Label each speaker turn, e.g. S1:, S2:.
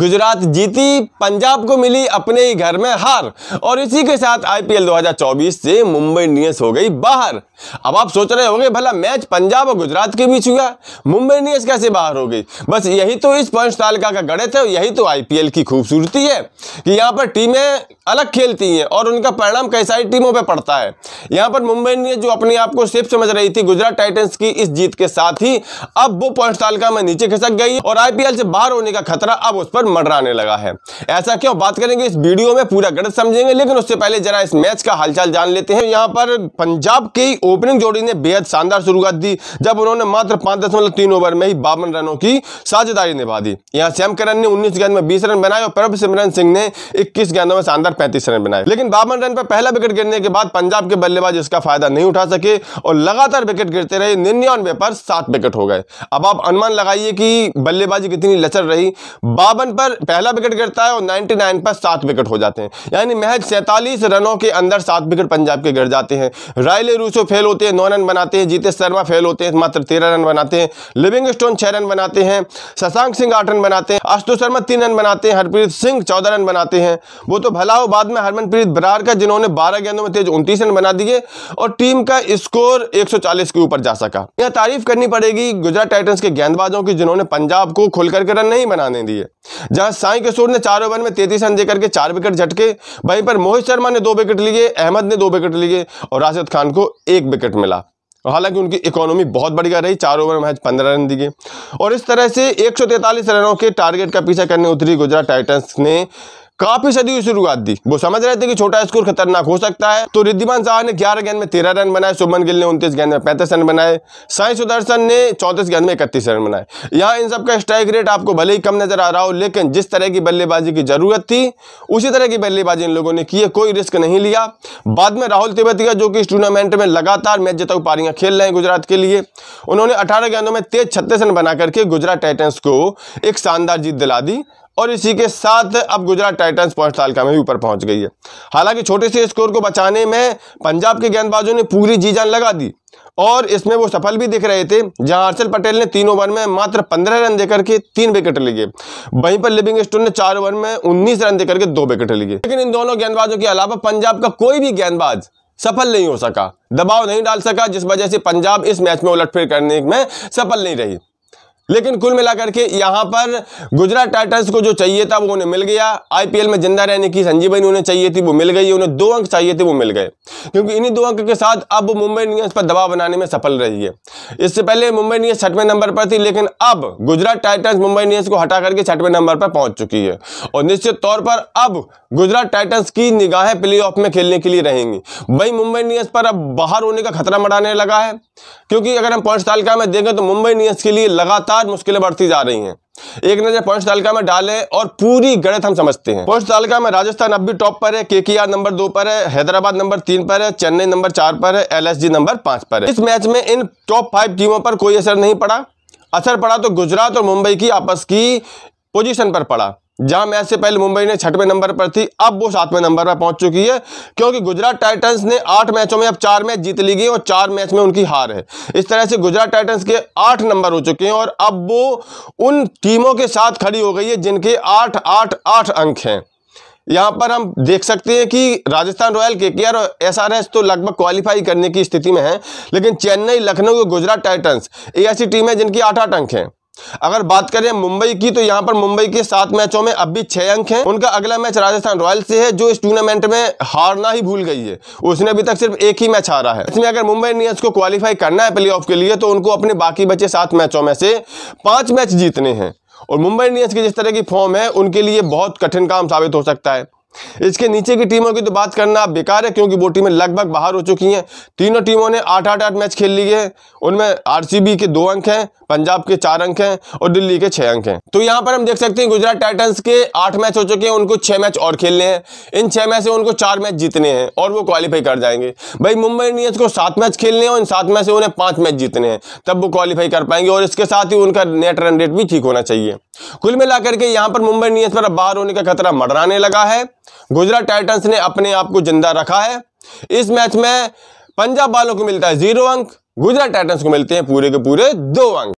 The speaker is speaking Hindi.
S1: गुजरात जीती पंजाब को मिली अपने ही घर में हार और इसी के साथ आईपीएल 2024 से मुंबई इंडियंस हो गई बाहर अब आप सोच रहे होंगे भला मैच पंजाब और गुजरात के बीच हुआ मुंबई इंडियंस कैसे बाहर हो गई बस यही तो इस पंच तालिका का गणित है और यही तो आईपीएल की खूबसूरती है कि यहाँ पर टीमें अलग खेलती हैं और उनका परिणाम कई सारी टीमों पर पड़ता है यहाँ पर मुंबई इंडियंस जो अपने आप को सेफ समझ रही थी गुजरात टाइटन्स की इस जीत के साथ ही अब वो पंच तालिका में नीचे खिसक गई और आईपीएल से बाहर होने का खतरा अब उस पर पर मडराने लगा है ऐसा क्यों बात करेंगे इस वीडियो में पूरा गलत समझेंगे लेकिन उससे पहले जरा इस मैच का हालचाल जान लेते हैं यहाँ पर पंजाब की ओपनिंग जोड़ी ने बेहद शानदार शुरुआत दी जब उन्होंने मात्र पांच ओवर में ही बावन रनों की साझेदारी निभा दी यहाँ श्याम करण ने उन्नीस गेंद में बीस रन बनाए और प्रभ सिमरन सिंह ने इक्कीस गेंदों में शानदार पैंतीस रन बनाए लेकिन बावन रन पर पहला विकेट गिरने के बाद पंजाब के बल्लेबाज इसका फायदा नहीं उठा सके और लगातार विकेट गिरते रहे निन्यानवे पर सात विकेट हो गए अब आप अनुमान लगाइए कि बल्लेबाजी कितनी लचर रही बावन पर पहला विकेट गिरता है और 99 पर सात विकेट हो जाते हैं यानी महज सैंतालीस रनों के अंदर सात विकेट पंजाब के गिर जाते हैं रायले रूसो फेल होते हैं नौ रन बनाते हैं जीतेश शर्मा फेल होते हैं मात्र तेरह रन बनाते हैं लिविंग स्टोन छः रन बनाते हैं शशांक सिंह आठ रन बनाते हैं आशुतोष शर्मा तीन रन बनाते हैं हरप्रीत सिंह चौदह रन बनाते हैं वो तो भला हो बाद में हरमनप्रीत बरार का जिन्होंने बारह गेंदों में तेज उनतीस रन बना दिए और टीम का स्कोर एक के ऊपर जा सका यह तारीफ करनी पड़ेगी गुजरात टाइटन्स के गेंदबाजों की जिन्होंने पंजाब को खुलकर के रन नहीं बनाने दिए जहां साई किशोर ने चार ओवर में तैतीस रन देकर के चार विकेट झटके वहीं पर मोहित शर्मा ने दो विकेट लिए अहमद ने दो विकेट लिए और राशिद खान को एक विकेट मिला हालांकि उनकी इकोनॉमी बहुत बढ़िया रही चार ओवर में पंद्रह रन दिए और इस तरह से एक रनों के टारगेट का पीछा करने उतरी गुजरात टाइटन्स ने काफी सदी शुरुआत दी वो समझ रहे थे कि छोटा स्कोर खतरनाक हो सकता है तो रिद्धिमान शाह ने ग्यारह गेंद में तेरह रन बनाए सुमन गिल ने उन्तीस गेंद में पैंतीस रन बनाए साई सुदर्शन ने चौतीस गेंद में इकतीस रन बनाए यहाँ इन सबका स्ट्राइक रेट आपको भले ही कम नजर आ रहा हो लेकिन जिस तरह की बल्लेबाजी की जरूरत थी उसी तरह की बल्लेबाजी इन लोगों ने की है कोई रिस्क नहीं लिया बाद में राहुल तिवतिया जो कि इस टूर्नामेंट में लगातार मैच जिताऊ पारियां खेल रहे हैं गुजरात के लिए उन्होंने अठारह गेंदों में तेज छत्तीस रन बना करके गुजरात टाइटन्स को एक शानदार जीत दिला दी और इसी के साथ अब गुजरात टाइटंस पॉइंट तालिका में भी ऊपर पहुंच गई है हालांकि छोटे से स्कोर को बचाने में पंजाब के गेंदबाजों ने पूरी जी जान लगा दी और इसमें वो सफल भी दिख रहे थे जहां हर्षल पटेल ने तीन ओवर में मात्र पंद्रह रन देकर के तीन विकेट लिए वहीं पर लिविंग स्टोन ने चार ओवर में उन्नीस रन देकर के दो विकेट लिए लेकिन इन दोनों गेंदबाजों के अलावा पंजाब का कोई भी गेंदबाज सफल नहीं हो सका दबाव नहीं डाल सका जिस वजह से पंजाब इस मैच में उलटफेर करने में सफल नहीं रही लेकिन कुल मिलाकर के यहाँ पर गुजरात टाइटन्स को जो चाहिए था वो उन्हें मिल गया आईपीएल में जिंदा रहने की संजीवनी उन्हें चाहिए थी वो मिल गई उन्हें दो अंक चाहिए थे वो मिल गए क्योंकि इन्हीं दो अंक के साथ अब मुंबई इंडियंस पर दबाव बनाने में सफल रही है इससे पहले मुंबई इंडियंस छठवें नंबर पर थी लेकिन अब गुजरात टाइटन्स मुंबई इंडियंस को हटा करके छठवें नंबर पर पहुंच चुकी है और निश्चित तौर पर अब गुजरात टाइटन्स की निगाहें प्ले में खेलने के लिए रहेंगी वही मुंबई इंडियंस पर अब बाहर होने का खतरा मंडाने लगा है क्योंकि अगर हम पॉइंट तालिका में देखें तो मुंबई इंडियंस के लिए लगातार लगातार मुश्किलें बढ़ती जा रही हैं एक नजर पंच तालिका में डालें और पूरी गणित हम समझते हैं पंच तालिका में राजस्थान अब भी टॉप पर है केकेआर नंबर दो पर है हैदराबाद नंबर तीन पर है चेन्नई नंबर चार पर है एलएसजी नंबर पांच पर है इस मैच में इन टॉप फाइव टीमों पर कोई असर नहीं पड़ा असर पड़ा तो गुजरात और मुंबई की आपस की पोजिशन पर पड़ा जहां मैच से पहले मुंबई ने छठवें नंबर पर थी अब वो सातवें नंबर पर पहुंच चुकी है क्योंकि गुजरात टाइटंस ने आठ मैचों में अब चार मैच जीत ली गई और चार मैच में उनकी हार है इस तरह से गुजरात टाइटंस के आठ नंबर हो चुके हैं और अब वो उन टीमों के साथ खड़ी हो गई है जिनके आठ आठ आठ अंक हैं यहाँ पर हम देख सकते हैं कि राजस्थान रॉयल के के और एस तो लगभग क्वालिफाई करने की स्थिति में है लेकिन चेन्नई लखनऊ और गुजरात टाइटन्स ए टीम है जिनकी आठ आठ अंक हैं अगर बात करें मुंबई की तो यहाँ पर मुंबई के सात मैचों में अब भी छह अंक हैं उनका अगला मैच राजस्थान रॉयल्स से है जो इस टूर्नामेंट में हारना ही भूल गई है उसने अभी तक सिर्फ एक ही मैच हारा है इसमें अगर मुंबई इंडियंस को क्वालिफाई करना है प्ले के लिए तो उनको अपने बाकी बचे सात मैचों में से पांच मैच जीतने हैं और मुंबई इंडियंस की जिस तरह की फॉर्म है उनके लिए बहुत कठिन काम साबित हो सकता है इसके नीचे की टीमों की तो बात करना बेकार है क्योंकि वो टीमें लगभग बाहर हो चुकी हैं तीनों टीमों ने आठ आठ आठ मैच खेल लिए हैं उनमें आरसीबी के दो अंक हैं पंजाब के चार अंक हैं और दिल्ली के छह अंक हैं तो यहाँ पर हम देख सकते हैं गुजरात टाइटंस के आठ मैच हो चुके हैं उनको छह मैच और खेलने हैं इन छह मैच से उनको चार मैच जीतने हैं और वो क्वालिफाई कर जाएंगे भाई मुंबई इंडियंस को सात मैच खेलने हैं और इन सात मैच से उन्हें पांच मैच जीतने हैं तब वो क्वालिफाई कर पाएंगे और इसके साथ ही उनका नेट रन रेट भी ठीक होना चाहिए कुल मिलाकर के यहाँ पर मुंबई इंडियंस पर बाहर होने का खतरा मडराने लगा है गुजरात टाइटंस ने अपने आप को जिंदा रखा है इस मैच में पंजाब वालों को मिलता है जीरो अंक गुजरात टाइटंस को मिलते हैं पूरे के पूरे दो अंक